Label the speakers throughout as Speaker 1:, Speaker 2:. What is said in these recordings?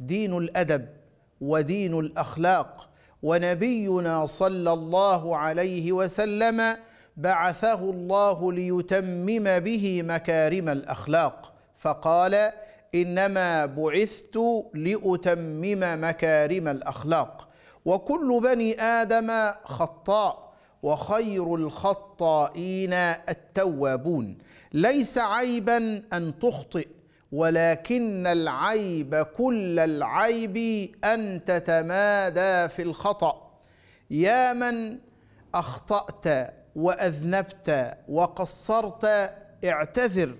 Speaker 1: دين الادب ودين الاخلاق ونبينا صلى الله عليه وسلم بعثه الله ليتمم به مكارم الاخلاق فقال انما بعثت لاتمم مكارم الاخلاق وكل بني ادم خطاء وخير الخطائين التوابون ليس عيبا ان تخطئ ولكن العيب كل العيب ان تتمادى في الخطا يا من اخطات واذنبت وقصرت اعتذر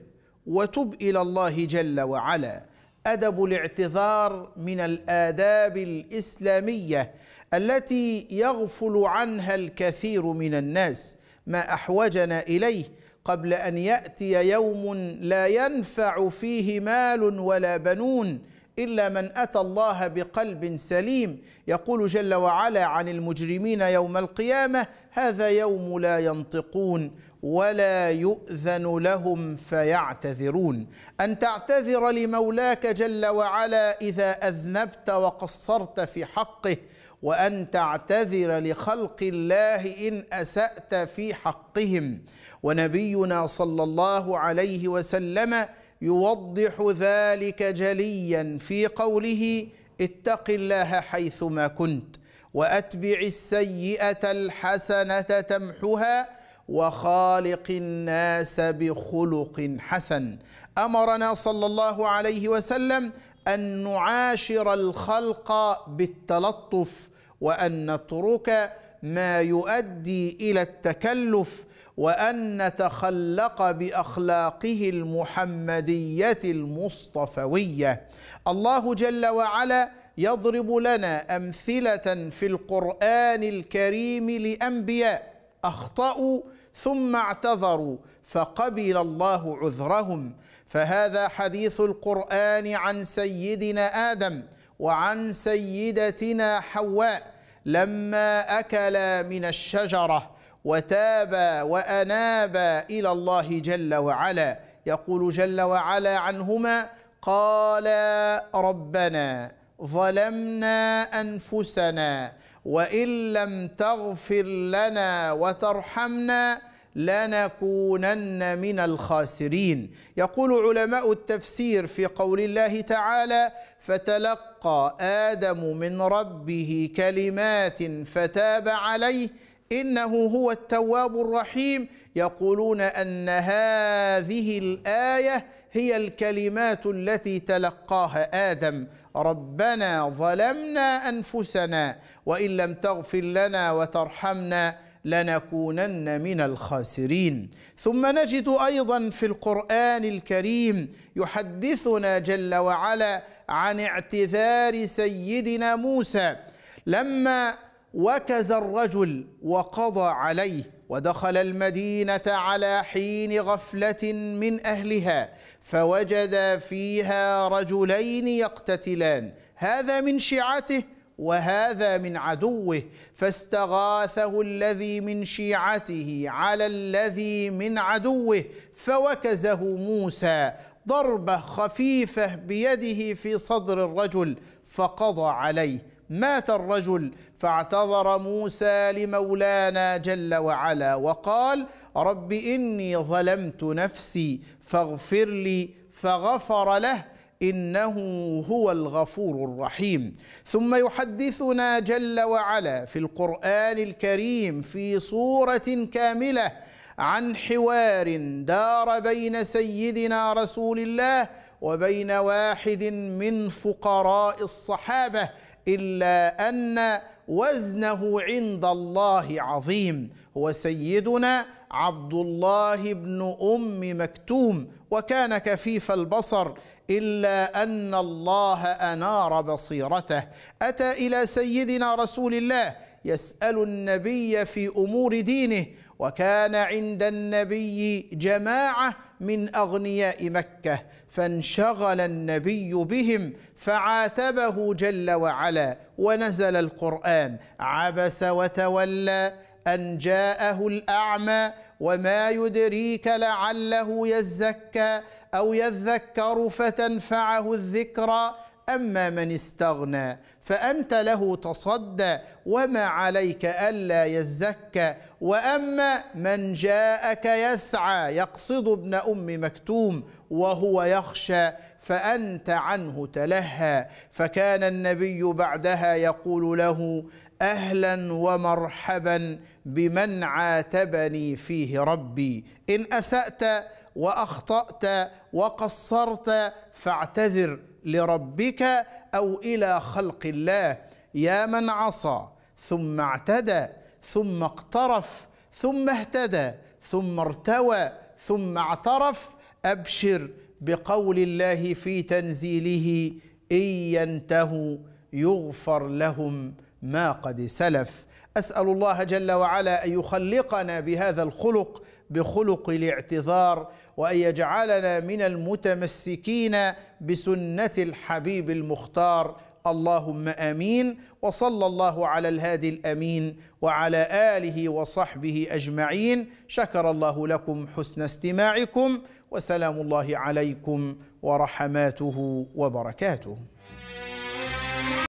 Speaker 1: وتب الى الله جل وعلا ادب الاعتذار من الاداب الاسلاميه التي يغفل عنها الكثير من الناس ما احوجنا اليه قبل ان ياتي يوم لا ينفع فيه مال ولا بنون الا من اتى الله بقلب سليم يقول جل وعلا عن المجرمين يوم القيامه هذا يوم لا ينطقون ولا يؤذن لهم فيعتذرون ان تعتذر لمولاك جل وعلا اذا اذنبت وقصرت في حقه وأن تعتذر لخلق الله إن أسأت في حقهم ونبينا صلى الله عليه وسلم يوضح ذلك جليا في قوله اتق الله حيثما كنت واتبع السيئه الحسنه تمحها وخالق الناس بخلق حسن امرنا صلى الله عليه وسلم ان نعاشر الخلق بالتلطف وان نترك ما يؤدي الى التكلف وان نتخلق باخلاقه المحمديه المصطفويه الله جل وعلا يضرب لنا امثله في القران الكريم لانبياء اخطاوا ثم اعتذروا فقبل الله عذرهم فهذا حديث القران عن سيدنا ادم وعن سيدتنا حواء لما اكلا من الشجره وتابا وانابا الى الله جل وعلا يقول جل وعلا عنهما قالا ربنا ظلمنا انفسنا وان لم تغفر لنا وترحمنا لنكونن من الخاسرين يقول علماء التفسير في قول الله تعالى فتلقى ادم من ربه كلمات فتاب عليه انه هو التواب الرحيم يقولون ان هذه الايه هي الكلمات التي تلقاها ادم ربنا ظلمنا انفسنا وان لم تغفر لنا وترحمنا لنكونن من الخاسرين ثم نجد ايضا في القران الكريم يحدثنا جل وعلا عن اعتذار سيدنا موسى لما وكز الرجل وقضى عليه ودخل المدينه على حين غفله من اهلها فوجد فيها رجلين يقتتلان هذا من شيعته وهذا من عدوه فاستغاثه الذي من شيعته على الذي من عدوه فوكزه موسى ضربه خفيفه بيده في صدر الرجل فقضى عليه مات الرجل فاعتذر موسى لمولانا جل وعلا وقال رب اني ظلمت نفسي فاغفر لي فغفر له انه هو الغفور الرحيم ثم يحدثنا جل وعلا في القران الكريم في صوره كامله عن حوار دار بين سيدنا رسول الله وبين واحد من فقراء الصحابه إلا أن وزنه عند الله عظيم هو سيدنا عبد الله بن أم مكتوم وكان كفيف البصر إلا أن الله أنار بصيرته أتى إلى سيدنا رسول الله يسأل النبي في أمور دينه وكان عند النبي جماعه من اغنياء مكه فانشغل النبي بهم فعاتبه جل وعلا ونزل القران عبس وتولى ان جاءه الاعمى وما يدريك لعله يزكى او يذكر فتنفعه الذكرى أما من استغنى فأنت له تصدى وما عليك ألا يزكى وأما من جاءك يسعى يقصد ابن أم مكتوم وهو يخشى فأنت عنه تلهى فكان النبي بعدها يقول له اهلا ومرحبا بمن عاتبني فيه ربي ان اسات واخطات وقصرت فاعتذر لربك او الى خلق الله يا من عصى ثم اعتدى ثم اقترف ثم اهتدى ثم ارتوى ثم اعترف ابشر بقول الله في تنزيله ان ينتهوا يغفر لهم ما قد سلف اسال الله جل وعلا ان يخلقنا بهذا الخلق بخلق الاعتذار وان يجعلنا من المتمسكين بسنه الحبيب المختار اللهم امين وصلى الله على الهادي الامين وعلى اله وصحبه اجمعين شكر الله لكم حسن استماعكم وسلام الله عليكم ورحماته وبركاته